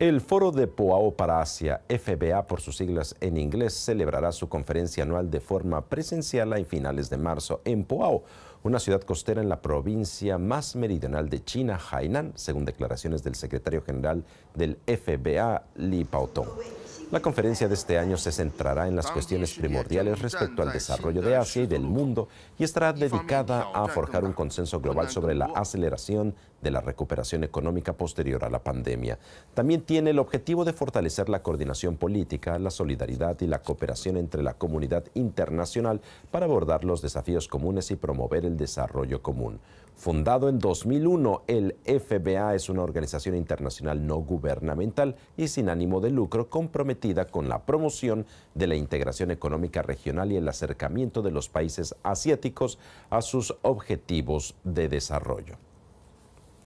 El Foro de Poao para Asia, FBA por sus siglas en inglés, celebrará su conferencia anual de forma presencial a finales de marzo en Poao, una ciudad costera en la provincia más meridional de China, Hainan, según declaraciones del secretario general del FBA, Li Pautong. La conferencia de este año se centrará en las cuestiones primordiales respecto al desarrollo de Asia y del mundo y estará dedicada a forjar un consenso global sobre la aceleración de la recuperación económica posterior a la pandemia. También tiene el objetivo de fortalecer la coordinación política, la solidaridad y la cooperación entre la comunidad internacional para abordar los desafíos comunes y promover el desarrollo común. Fundado en 2001, el FBA es una organización internacional no gubernamental y sin ánimo de lucro comprometida con la promoción de la integración económica regional y el acercamiento de los países asiáticos a sus objetivos de desarrollo.